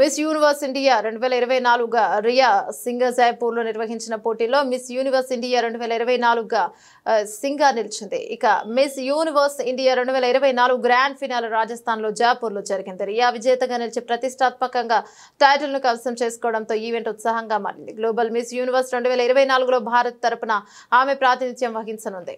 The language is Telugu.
మిస్ యూనివర్స్ ఇండియా రెండు వేల ఇరవై నాలుగుగా రియా సింగజాయ్పూర్లో నిర్వహించిన పోటీలో మిస్ యూనివర్స్ ఇండియా రెండు వేల ఇరవై నాలుగుగా సింగా నిలిచింది ఇక మిస్ యూనివర్స్ ఇండియా రెండు వేల ఇరవై నాలుగు గ్రాండ్ ఫినాల్ రాజస్థాన్లో జైపూర్లో జరిగింది రియా విజేతగా నిలిచి ప్రతిష్టాత్మకంగా టైటిల్ను కవసం చేసుకోవడంతో ఈవెంట్ ఉత్సాహంగా మారింది గ్లోబల్ మిస్ యూనివర్స్ రెండు వేల ఇరవై నాలుగులో భారత్ తరపున ఆమె ప్రాతినిధ్యం వహించనుంది